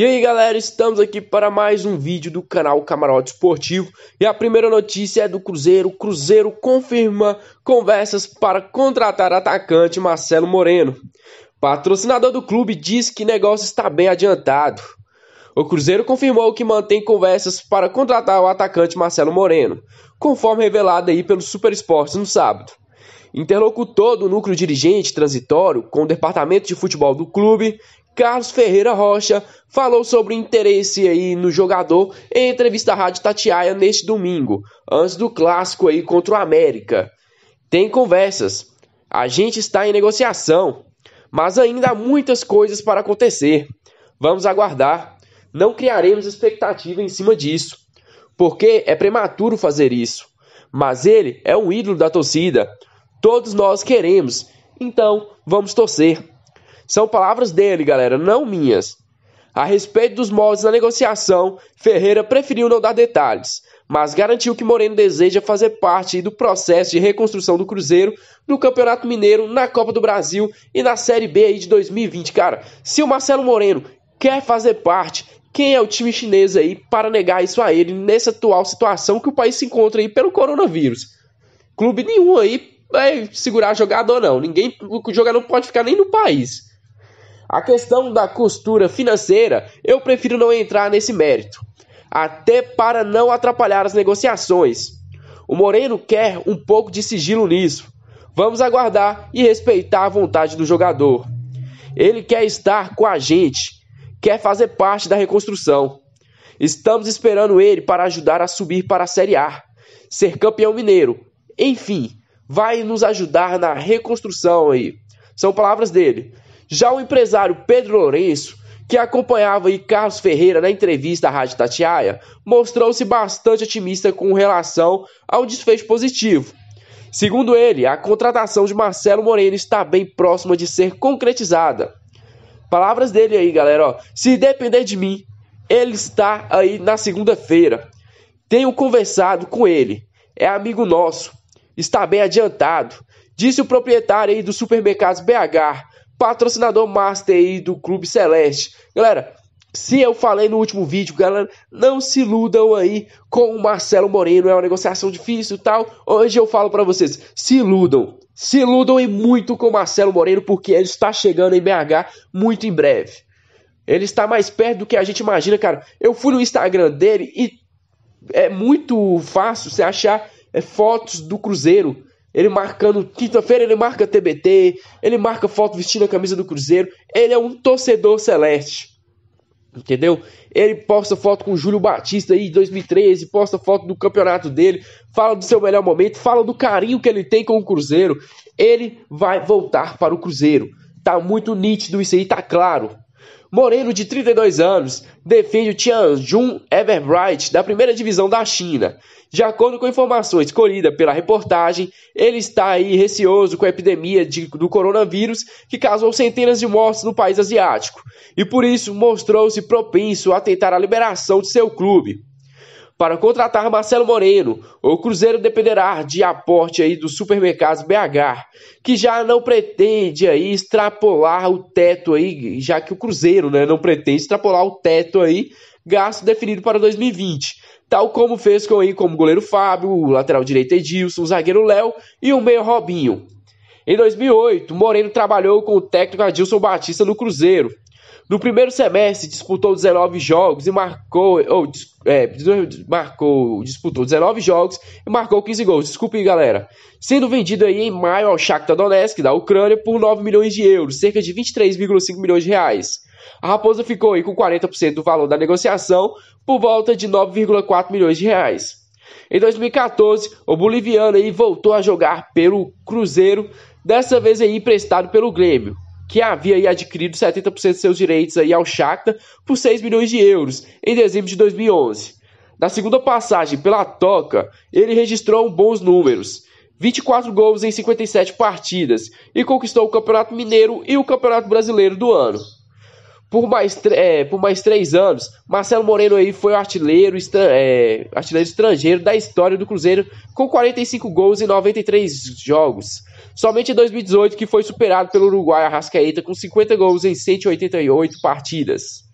E aí galera, estamos aqui para mais um vídeo do canal Camarote Esportivo E a primeira notícia é do Cruzeiro Cruzeiro confirma conversas para contratar atacante Marcelo Moreno Patrocinador do clube diz que negócio está bem adiantado o Cruzeiro confirmou que mantém conversas para contratar o atacante Marcelo Moreno, conforme revelado aí pelo Super Esportes no sábado. Interlocutor do núcleo dirigente transitório com o departamento de futebol do clube, Carlos Ferreira Rocha falou sobre o interesse aí no jogador em entrevista à Rádio Tatiaia neste domingo, antes do clássico aí contra o América. Tem conversas. A gente está em negociação, mas ainda há muitas coisas para acontecer. Vamos aguardar. Não criaremos expectativa em cima disso, porque é prematuro fazer isso. Mas ele é um ídolo da torcida. Todos nós queremos. Então, vamos torcer. São palavras dele, galera, não minhas. A respeito dos moldes da negociação, Ferreira preferiu não dar detalhes, mas garantiu que Moreno deseja fazer parte do processo de reconstrução do Cruzeiro no Campeonato Mineiro, na Copa do Brasil e na Série B aí de 2020. Cara, se o Marcelo Moreno quer fazer parte, quem é o time chinês aí para negar isso a ele nessa atual situação que o país se encontra aí pelo coronavírus? Clube nenhum aí vai segurar jogador, não. Ninguém, o jogador não pode ficar nem no país. A questão da costura financeira eu prefiro não entrar nesse mérito, até para não atrapalhar as negociações. O Moreno quer um pouco de sigilo nisso. Vamos aguardar e respeitar a vontade do jogador. Ele quer estar com a gente, quer fazer parte da reconstrução. Estamos esperando ele para ajudar a subir para a Série A, ser campeão mineiro. Enfim, vai nos ajudar na reconstrução aí. São palavras dele. Já o empresário Pedro Lourenço, que acompanhava Carlos Ferreira na entrevista à Rádio Tatiaia, mostrou-se bastante otimista com relação ao desfecho positivo. Segundo ele, a contratação de Marcelo Moreno está bem próxima de ser concretizada. Palavras dele aí, galera, ó. Se depender de mim, ele está aí na segunda-feira. Tenho conversado com ele. É amigo nosso. Está bem adiantado. Disse o proprietário aí do supermercado BH, patrocinador master aí do Clube Celeste. Galera, se eu falei no último vídeo, galera, não se iludam aí com o Marcelo Moreno, é uma negociação difícil e tal. Hoje eu falo para vocês, se iludam. Se iludam e muito com o Marcelo Moreno, porque ele está chegando em BH muito em breve. Ele está mais perto do que a gente imagina, cara. Eu fui no Instagram dele e é muito fácil você achar é, fotos do Cruzeiro. Ele marcando quinta-feira, ele marca TBT, ele marca foto vestindo a camisa do Cruzeiro. Ele é um torcedor celeste. Entendeu? Ele posta foto com o Júlio Batista aí 2013, posta foto do campeonato dele, fala do seu melhor momento, fala do carinho que ele tem com o Cruzeiro. Ele vai voltar para o Cruzeiro. Tá muito nítido isso aí, tá claro. Moreno, de 32 anos, defende o Tianjun Everbright da primeira divisão da China. De acordo com informações colhidas pela reportagem, ele está aí receoso com a epidemia de, do coronavírus que causou centenas de mortes no país asiático e por isso mostrou-se propenso a tentar a liberação de seu clube. Para contratar Marcelo Moreno, o Cruzeiro dependerá de aporte aí do supermercado BH, que já não pretende aí extrapolar o teto aí, já que o Cruzeiro, né, não pretende extrapolar o teto aí gasto definido para 2020 tal como fez com aí como goleiro Fábio, o lateral direito Edilson, o zagueiro Léo e o meio Robinho. Em 2008, Moreno trabalhou com o técnico Adilson Batista no Cruzeiro. No primeiro semestre, disputou 19 jogos e marcou. Ou, é, marcou disputou 19 jogos e marcou 15 gols. Desculpe, galera. Sendo vendido aí em maio ao Shakhtar Donetsk, da Ucrânia, por 9 milhões de euros, cerca de 23,5 milhões de reais. A Raposa ficou aí com 40% do valor da negociação, por volta de 9,4 milhões de reais. Em 2014, o boliviano aí voltou a jogar pelo Cruzeiro, dessa vez aí emprestado pelo Grêmio, que havia aí adquirido 70% de seus direitos aí ao Shakhtar por 6 milhões de euros em dezembro de 2011. Na segunda passagem pela Toca, ele registrou bons números. 24 gols em 57 partidas e conquistou o Campeonato Mineiro e o Campeonato Brasileiro do ano por mais, é, por mais três anos. Marcelo Moreno aí foi o artilheiro, estra é, artilheiro estrangeiro da história do Cruzeiro, com 45 gols em 93 jogos. Somente em 2018 que foi superado pelo Uruguai Arrascaeta com 50 gols em 188 partidas.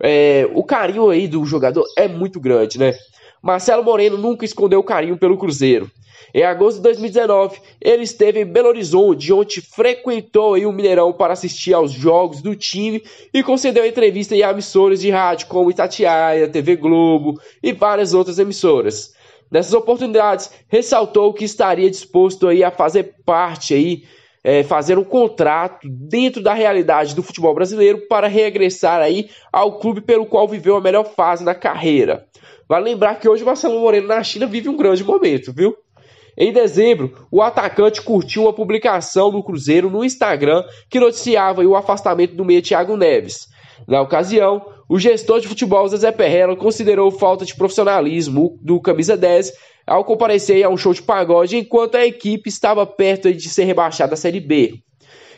É, o carinho aí do jogador é muito grande, né? Marcelo Moreno nunca escondeu o carinho pelo Cruzeiro. Em agosto de 2019, ele esteve em Belo Horizonte, onde frequentou o Mineirão para assistir aos jogos do time e concedeu entrevista em emissoras de rádio como Itatiaia, TV Globo e várias outras emissoras. Nessas oportunidades, ressaltou que estaria disposto aí a fazer parte aí, é, fazer um contrato dentro da realidade do futebol brasileiro para regressar aí ao clube pelo qual viveu a melhor fase na carreira. Vale lembrar que hoje o Marcelo Moreno na China vive um grande momento, viu? Em dezembro, o atacante curtiu uma publicação do Cruzeiro no Instagram que noticiava o afastamento do meio Thiago Neves. Na ocasião, o gestor de futebol Zezé Perrella considerou falta de profissionalismo do camisa 10 ao comparecer a um show de pagode enquanto a equipe estava perto de ser rebaixada à Série B.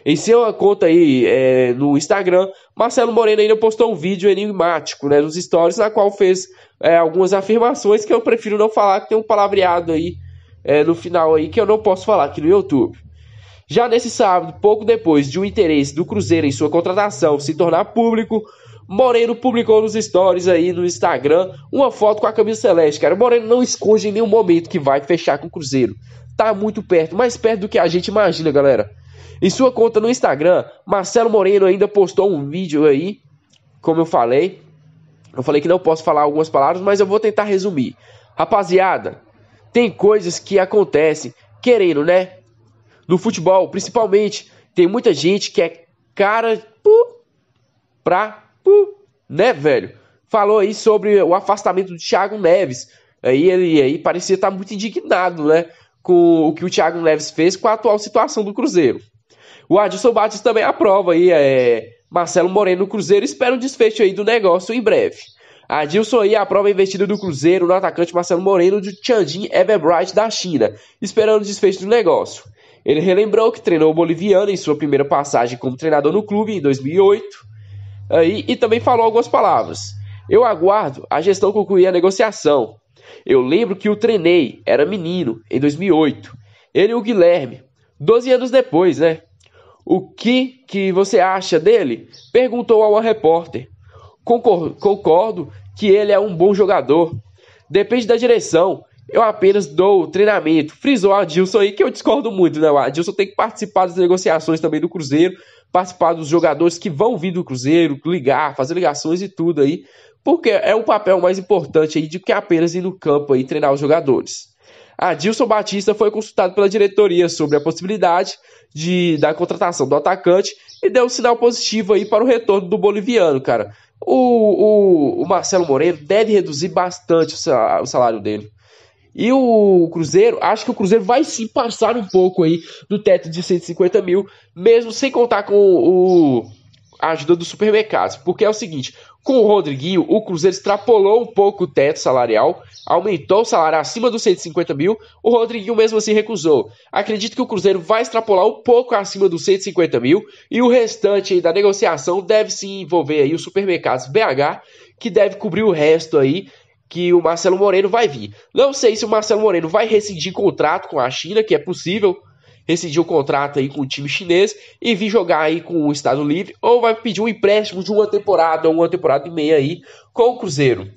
Em sua conta aí é, no Instagram, Marcelo Moreno ainda postou um vídeo enigmático né, nos stories, na qual fez é, algumas afirmações que eu prefiro não falar, que tem um palavreado aí é, no final aí que eu não posso falar aqui no YouTube. Já nesse sábado, pouco depois de o um interesse do Cruzeiro em sua contratação se tornar público, Moreno publicou nos stories aí no Instagram uma foto com a camisa celeste, cara. Moreno não esconde em nenhum momento que vai fechar com o Cruzeiro. Tá muito perto, mais perto do que a gente imagina, galera. Em sua conta no Instagram, Marcelo Moreno ainda postou um vídeo aí, como eu falei. Eu falei que não posso falar algumas palavras, mas eu vou tentar resumir. Rapaziada, tem coisas que acontecem, querendo, né? No futebol, principalmente, tem muita gente que é cara pu, pra pu, né, velho? Falou aí sobre o afastamento do Thiago Neves. Aí ele aí parecia estar tá muito indignado, né? Com o que o Thiago Neves fez com a atual situação do Cruzeiro. O Adilson Batista também aprova aí, é, Marcelo Moreno no Cruzeiro. Espera um desfecho aí do negócio em breve. Adilson aí aprova a investida do Cruzeiro no atacante Marcelo Moreno de Tianjin Everbright da China, esperando o desfecho do negócio. Ele relembrou que treinou o boliviano em sua primeira passagem como treinador no clube em 2008 aí, e também falou algumas palavras. Eu aguardo a gestão concluir a negociação. Eu lembro que o treinei, era menino, em 2008. Ele e o Guilherme, 12 anos depois, né? O que, que você acha dele? Perguntou a uma repórter. Concordo, concordo que ele é um bom jogador. Depende da direção. Eu apenas dou treinamento. Frisou o Adilson aí, que eu discordo muito, né? O Adilson tem que participar das negociações também do Cruzeiro, participar dos jogadores que vão vir do Cruzeiro, ligar, fazer ligações e tudo aí, porque é um papel mais importante aí do que apenas ir no campo e treinar os jogadores. Adilson Batista foi consultado pela diretoria sobre a possibilidade de, da contratação do atacante e deu um sinal positivo aí para o retorno do boliviano, cara. O, o, o Marcelo Moreno deve reduzir bastante o salário dele. E o Cruzeiro, acho que o Cruzeiro vai sim passar um pouco aí do teto de 150 mil, mesmo sem contar com o, a ajuda dos supermercados, porque é o seguinte, com o Rodriguinho, o Cruzeiro extrapolou um pouco o teto salarial, aumentou o salário acima dos 150 mil, o Rodriguinho mesmo assim recusou. Acredito que o Cruzeiro vai extrapolar um pouco acima dos 150 mil e o restante da negociação deve se envolver aí os supermercados BH, que deve cobrir o resto aí que o Marcelo Moreno vai vir. Não sei se o Marcelo Moreno vai rescindir contrato com a China, que é possível, rescindir o contrato aí com o time chinês e vir jogar aí com o Estado Livre, ou vai pedir um empréstimo de uma temporada ou uma temporada e meia aí com o Cruzeiro.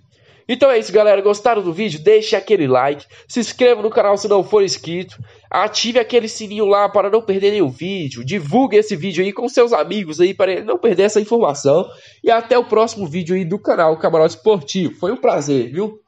Então é isso, galera. Gostaram do vídeo? Deixe aquele like, se inscreva no canal se não for inscrito, ative aquele sininho lá para não perder nenhum vídeo, divulgue esse vídeo aí com seus amigos aí para não perder essa informação e até o próximo vídeo aí do canal Camarote Esportivo. Foi um prazer, viu?